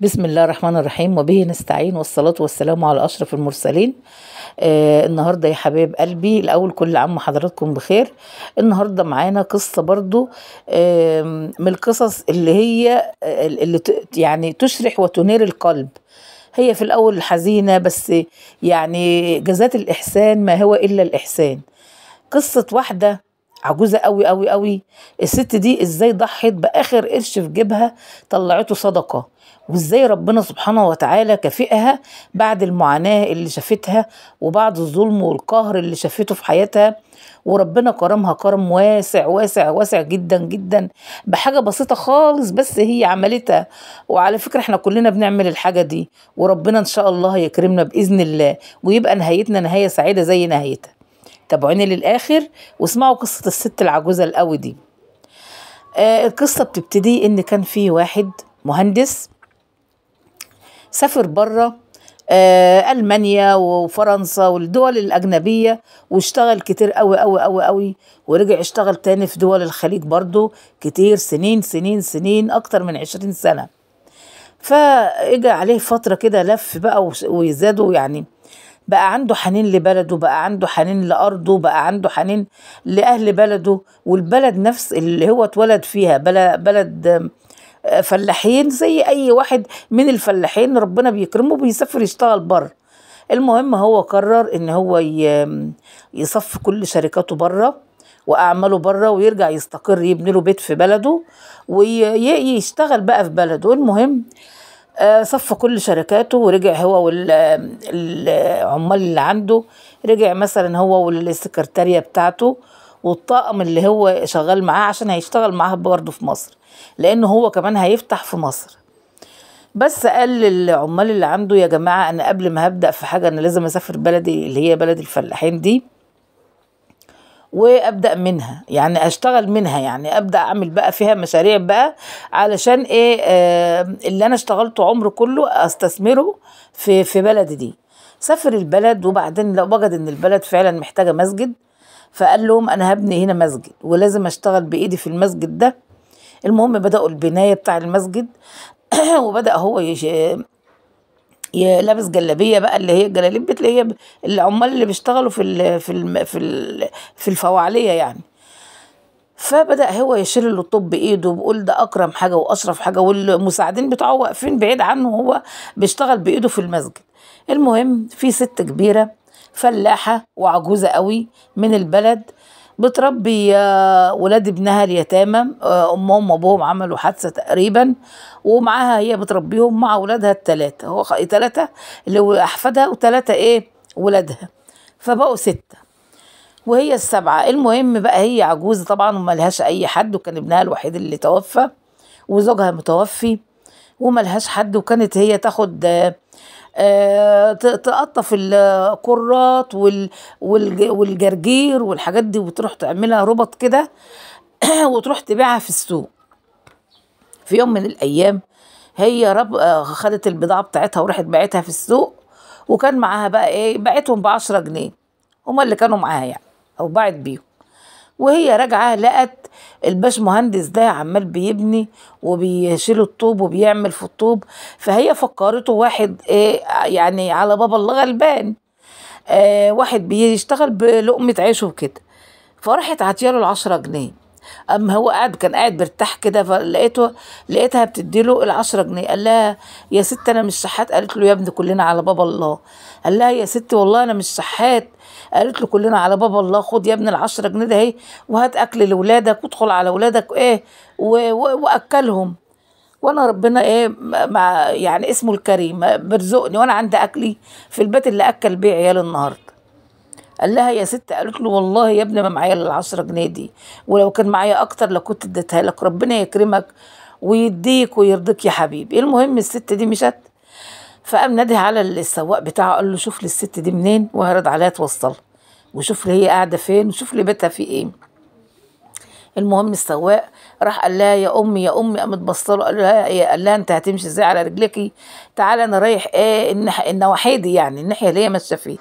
بسم الله الرحمن الرحيم وبه نستعين والصلاة والسلام على أشرف المرسلين آه النهاردة يا حبايب قلبي الأول كل عام حضراتكم بخير النهاردة معانا قصة برضو آه من القصص اللي هي آه، اللي يعني تشرح وتنير القلب هي في الأول حزينة بس يعني جزات الإحسان ما هو إلا الإحسان قصة واحدة عجوزة قوي قوي قوي الست دي ازاي ضحت بآخر قرش في جيبها طلعته صدقة وازاي ربنا سبحانه وتعالى كافئها بعد المعاناة اللي شافتها وبعد الظلم والقهر اللي شافته في حياتها وربنا كرمها كرم واسع واسع واسع جدا جدا بحاجة بسيطة خالص بس هي عملتها وعلى فكرة احنا كلنا بنعمل الحاجة دي وربنا ان شاء الله يكرمنا بإذن الله ويبقى نهايتنا نهاية سعيدة زي نهايتها تابعوني للاخر واسمعوا قصه الست العجوزه القوي دي آه القصه بتبتدي ان كان في واحد مهندس سافر بره آه المانيا وفرنسا والدول الاجنبيه واشتغل كتير قوي قوي قوي قوي ورجع اشتغل تاني في دول الخليج برضو كتير سنين سنين سنين اكتر من عشرين سنه فاجى عليه فتره كده لف بقى ويزدادوا يعني بقى عنده حنين لبلده بقى عنده حنين لأرضه بقى عنده حنين لأهل بلده والبلد نفس اللي هو اتولد فيها بلد, آه، فلاحين زي أي واحد من الفلاحين ربنا بيكرمه بيسافر يشتغل بره المهم هو قرر ان هو يصف كل شركاته بره واعماله بره ويرجع يستقر يبني له بيت في بلده ويشتغل بقى في بلده المهم آه، صفى كل شركاته ورجع هو والعمال اللي عنده رجع مثلا هو والسكرتارية بتاعته والطاقم اللي هو شغال معاه عشان هيشتغل معاه برضه في مصر لأن هو كمان هيفتح في مصر بس قال للعمال اللي عنده يا جماعة أنا قبل ما هبدأ في حاجة أنا لازم أسافر بلدي اللي هي بلد الفلاحين دي وابدا منها يعني اشتغل منها يعني ابدا اعمل بقى فيها مشاريع بقى علشان ايه آه اللي انا اشتغلته عمر كله استثمره في في بلدي دي سافر البلد وبعدين لو وجد ان البلد فعلا محتاجه مسجد فقال لهم انا هبني هنا مسجد ولازم اشتغل بايدي في المسجد ده المهم بداوا البنايه بتاع المسجد وبدا هو لابس جلابيه بقى اللي هي الجلاليب بتلاقيها العمال اللي بيشتغلوا في الـ في الـ في الـ في الفواعليه يعني فبدا هو يشيل له الطب بايده بيقول ده اكرم حاجه واشرف حاجه والمساعدين بتوعه واقفين بعيد عنه وهو بيشتغل بايده في المسجد المهم في ست كبيره فلاحه وعجوزه قوي من البلد بتربي آه، ولاد ابنها اليتامى آه، امهم وابوهم عملوا حادثه تقريبا ومعاها هي بتربيهم مع ولادها الثلاثه هو ثلاثه اللي هو احفادها وثلاثه ايه ولادها فبقوا سته وهي السبعه المهم بقى هي عجوزه طبعا وملهاش اي حد وكان ابنها الوحيد اللي توفى وزوجها متوفي وملهاش حد وكانت هي تاخد آه، تقطف الكرات والجرجير والحاجات دي وتروح تعملها ربط كده وتروح تبيعها في السوق في يوم من الايام هي رب خدت البضاعه بتاعتها وراحت باعتها في السوق وكان معاها بقى ايه باعتهم ب 10 جنيه هما اللي كانوا معاها يعني او باعت بيهم وهي راجعه لقت الباش مهندس ده عمال بيبني وبيشيل الطوب وبيعمل في الطوب فهي فكرته واحد ايه يعني على بابا الله غلبان آه واحد بيشتغل بلقمه عيشه وكده فراحت عطياله العشرة جنيه أما هو قاعد كان قاعد برتاح كده فلقيته لقيتها بتديله العشرة جنيه قال لها يا ست أنا مش شحات قالت له يا ابني كلنا على باب الله قال لها يا ست والله أنا مش شحات قالت له كلنا على بابا الله خد يا ابني العشرة جنيه ده اهي وهات اكل لاولادك وادخل على اولادك ايه واكلهم وانا ربنا ايه مع يعني اسمه الكريم برزقني وانا عندي اكلي في البيت اللي اكل بيه عيال النهارده قال لها يا ست قالت له والله يا ابني ما معايا الا 10 جنيه دي ولو كان معايا اكتر لكنت اديتها لك ربنا يكرمك ويديك ويرضيك يا حبيبي المهم الست دي مشت فقام نادي على السواق بتاعه قال له شوف لي الست دي منين وهرد عليها توصلها وشوف لي هي قاعده فين وشوف لي بيتها في ايه المهم السواق راح قال لها يا امي يا امي قامت بصله قال لها إيه؟ قال لها انت هتمشي ازاي على رجليكي تعالى انا رايح ايه النواحيدي دي يعني الناحيه اللي هي ماشيه فيها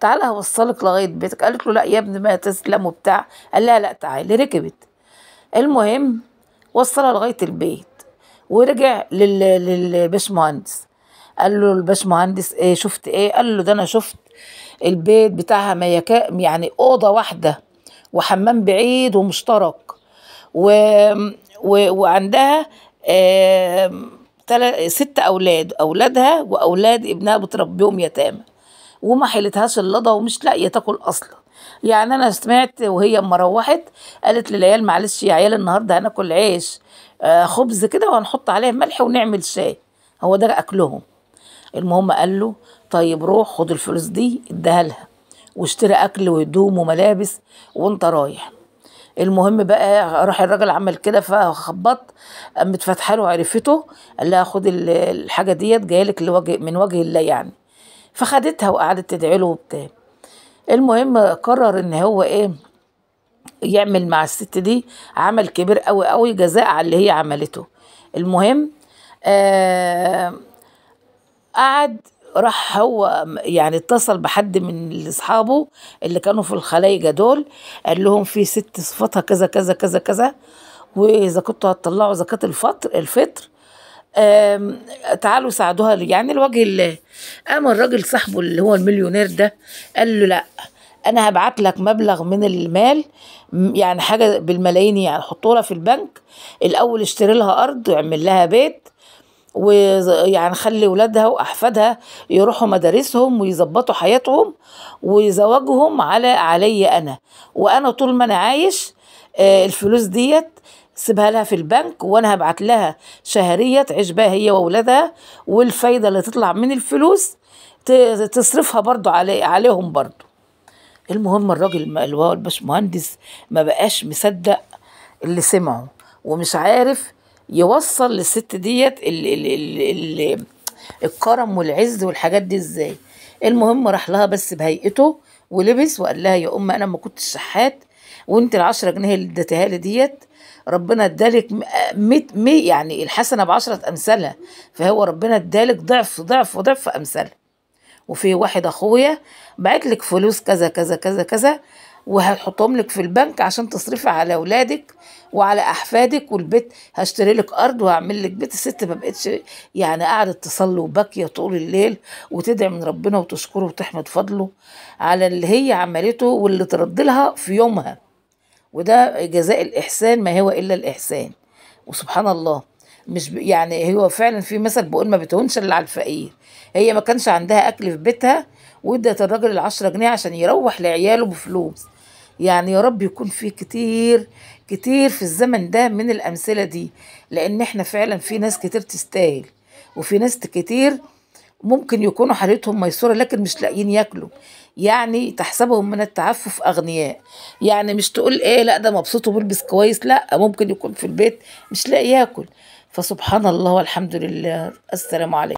تعالى هوصلك لغايه بيتك قالت له لا يا ابني ما تسلم وبتاع قال لها لا تعالي ركبت المهم وصلها لغايه البيت ورجع للباشمهندس قال له الباشمهندس ايه شفت ايه قال له ده انا شفت البيت بتاعها ما يكا يعني اوضه واحده وحمام بعيد ومشترك و... و... وعندها تل... ست اولاد اولادها واولاد ابنها بتربيهم يتامى وما حيلتهاش اللضا ومش لاقيه تاكل اصلا يعني انا سمعت وهي اما روحت قالت للعيال معلش يا عيال النهارده هناكل عيش آه، خبز كده وهنحط عليه ملح ونعمل شاي هو ده اكلهم المهم قال له طيب روح خد الفلوس دي اديها لها واشتري اكل وهدوم وملابس وانت رايح المهم بقى راح الراجل عمل كده فخبط قامت فاتحه له عرفته قال لها خد الحاجه ديت جايه لك من وجه الله يعني فخدتها وقعدت تدعي له وبتاع المهم قرر ان هو ايه يعمل مع الست دي عمل كبير قوي قوي جزاء على اللي هي عملته المهم آه قعد راح هو يعني اتصل بحد من اصحابه اللي كانوا في الخلايجه دول قال لهم في ست صفاتها كذا كذا كذا كذا واذا كنتوا هتطلعوا زكاه الفطر الفطر تعالوا ساعدوها لي يعني لوجه الله قام الراجل صاحبه اللي هو المليونير ده قال له لا انا هبعت لك مبلغ من المال يعني حاجه بالملايين يعني حطوها في البنك الاول اشتري لها ارض واعمل لها بيت ويعني خلي ولادها واحفادها يروحوا مدارسهم ويظبطوا حياتهم وزواجهم على علي انا وانا طول ما انا عايش آه، الفلوس ديت سيبها لها في البنك وانا هبعت لها شهريه تعيش بها هي واولادها والفايده اللي تطلع من الفلوس تصرفها برضو علي عليهم برضو المهم الراجل اللي هو الباشمهندس ما بقاش مصدق اللي سمعه ومش عارف يوصل للست ديت ال ال ال ال الكرم والعز والحاجات دي ازاي المهم راح لها بس بهيئته ولبس وقال لها يا ام انا ما كنتش شحات وانت العشرة جنيه اللي اديتها لي ديت ربنا ادالك يعني الحسنه بعشرة امثالها فهو ربنا ادالك ضعف ضعف وضعف امثالها وفي واحد اخويا بعت لك فلوس كذا كذا كذا كذا وهحطهم لك في البنك عشان تصرفي على اولادك وعلى احفادك والبيت هشتري لك ارض وهعمل لك بيت الست ما بقتش يعني قعدت تصلي وباكيه طول الليل وتدعي من ربنا وتشكره وتحمد فضله على اللي هي عملته واللي ترد لها في يومها وده جزاء الاحسان ما هو الا الاحسان وسبحان الله مش ب... يعني هو فعلا في مثل بقول ما بتهونش الا على الفقير هي ما كانش عندها اكل في بيتها وادت الراجل العشرة جنيه عشان يروح لعياله بفلوس يعني يا رب يكون في كتير كتير في الزمن ده من الأمثلة دي لأن احنا فعلا في ناس كتير تستاهل وفي ناس كتير ممكن يكونوا حالتهم ميسورة لكن مش لاقيين ياكلوا يعني تحسبهم من التعفف أغنياء يعني مش تقول إيه لا ده مبسوط وبلبس كويس لا ممكن يكون في البيت مش لاقي ياكل فسبحان الله والحمد لله السلام عليكم